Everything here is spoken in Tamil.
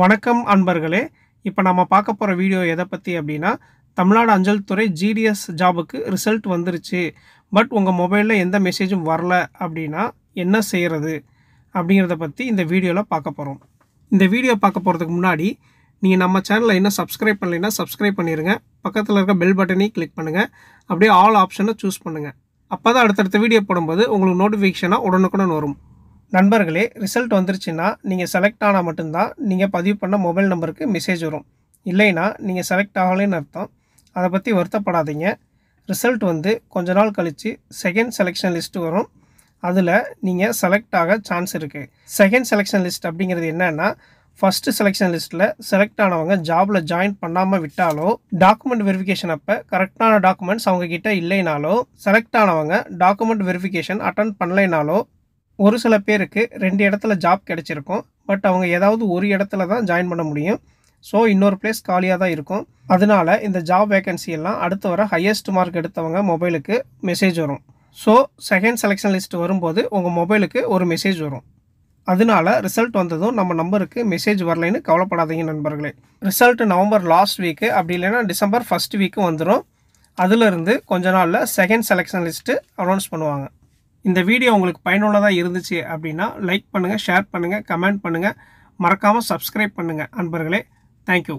வணக்கம் அன்பர்களே இப்போ நம்ம பார்க்க போகிற வீடியோ எதை பற்றி அப்படின்னா தமிழ்நாடு அஞ்சல் துறை ஜிடிஎஸ் ஜாபுக்கு ரிசல்ட் வந்துருச்சு பட் உங்கள் மொபைலில் எந்த மெசேஜும் வரல அப்படின்னா என்ன செய்கிறது அப்படிங்கிறத பற்றி இந்த வீடியோவில் பார்க்க போகிறோம் இந்த வீடியோ பார்க்க போகிறதுக்கு முன்னாடி நீங்கள் நம்ம சேனலில் என்ன சப்ஸ்கிரைப் பண்ணலைன்னா சப்ஸ்கிரைப் பண்ணிடுங்க பக்கத்தில் இருக்க பெல் பட்டனையும் கிளிக் பண்ணுங்கள் அப்படியே ஆல் ஆப்ஷனை சூஸ் பண்ணுங்கள் அப்போ தான் அடுத்தடுத்த வீடியோ போடும்போது உங்களுக்கு நோட்டிஃபிகேஷனாக உடனுக்குடன் வரும் நண்பர்களே ரிசல்ட் வந்துருச்சுன்னா நீங்கள் செலக்ட் ஆனால் மட்டும்தான் நீங்கள் பதிவு பண்ண மொபைல் நம்பருக்கு மெசேஜ் வரும் இல்லைன்னா நீங்கள் செலக்ட் ஆகலைன்னு அர்த்தம் அதை பற்றி வருத்தப்படாதீங்க ரிசல்ட் வந்து கொஞ்ச நாள் கழித்து செகண்ட் செலெக்ஷன் லிஸ்ட்டு வரும் அதில் நீங்கள் செலக்ட் ஆக சான்ஸ் இருக்குது செகண்ட் செலெக்ஷன் லிஸ்ட் அப்படிங்கிறது என்னென்னா ஃபஸ்ட்டு செலெக்ஷன் லிஸ்ட்டில் செலக்ட் ஆனவங்க ஜாபில் ஜாயின் பண்ணாமல் விட்டாலோ டாக்குமெண்ட் வெரிஃபிகேஷன் அப்போ கரெக்டான டாக்குமெண்ட்ஸ் அவங்கக்கிட்ட இல்லைனாலோ செலக்ட் ஆனவங்க டாக்குமெண்ட் வெரிஃபிகேஷன் அட்டன் பண்ணலைனாலோ ஒரு சில பேருக்கு ரெண்டு இடத்துல ஜாப் கிடச்சிருக்கும் பட் அவங்க ஏதாவது ஒரு இடத்துல தான் ஜாயின் பண்ண முடியும் ஸோ இன்னொரு பிளேஸ் காலியாக தான் இருக்கும் அதனால் இந்த ஜாப் வேகன்சி எல்லாம் அடுத்து வர ஹையஸ்ட் மார்க் எடுத்தவங்க மொபைலுக்கு மெசேஜ் வரும் ஸோ செகண்ட் செலெக்ஷன் லிஸ்ட் வரும்போது உங்கள் மொபைலுக்கு ஒரு மெசேஜ் வரும் அதனால ரிசல்ட் வந்ததும் நம்ம நம்பருக்கு மெசேஜ் வரலைன்னு கவலைப்படாதீங்க நண்பர்களே ரிசல்ட் நவம்பர் லாஸ்ட் வீக்கு அப்படி இல்லைன்னா டிசம்பர் ஃபஸ்ட் வீக்கு வந்துடும் அதிலிருந்து கொஞ்ச நாளில் செகண்ட் செலெக்ஷன் லிஸ்ட்டு அனௌன்ஸ் பண்ணுவாங்க இந்த வீடியோ உங்களுக்கு பயனுள்ளதாக இருந்துச்சு அப்படின்னா லைக் பண்ணுங்கள் ஷேர் பண்ணுங்கள் கமெண்ட் பண்ணுங்கள் மறக்காமல் சப்ஸ்கிரைப் பண்ணுங்கள் அன்பர்களே தேங்க்யூ